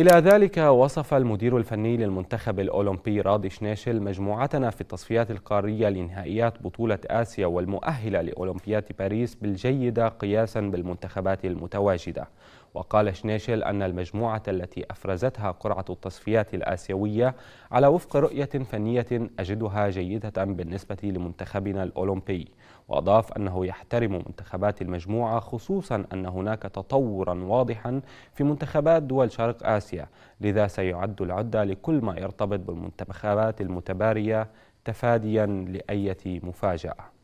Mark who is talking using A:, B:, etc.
A: إلى ذلك وصف المدير الفني للمنتخب الأولمبي راضي شناشل مجموعتنا في التصفيات القارية لنهائيات بطولة آسيا والمؤهلة لأولمبياد باريس بالجيدة قياسا بالمنتخبات المتواجدة وقال شناشل أن المجموعة التي أفرزتها قرعة التصفيات الآسيوية على وفق رؤية فنية أجدها جيدة بالنسبة لمنتخبنا الأولمبي وأضاف أنه يحترم منتخبات المجموعة خصوصا أن هناك تطورا واضحا في منتخبات دول شرق آسيا لذا سيعد العدة لكل ما يرتبط بالمنتخبات المتبارية تفاديا لأية مفاجأة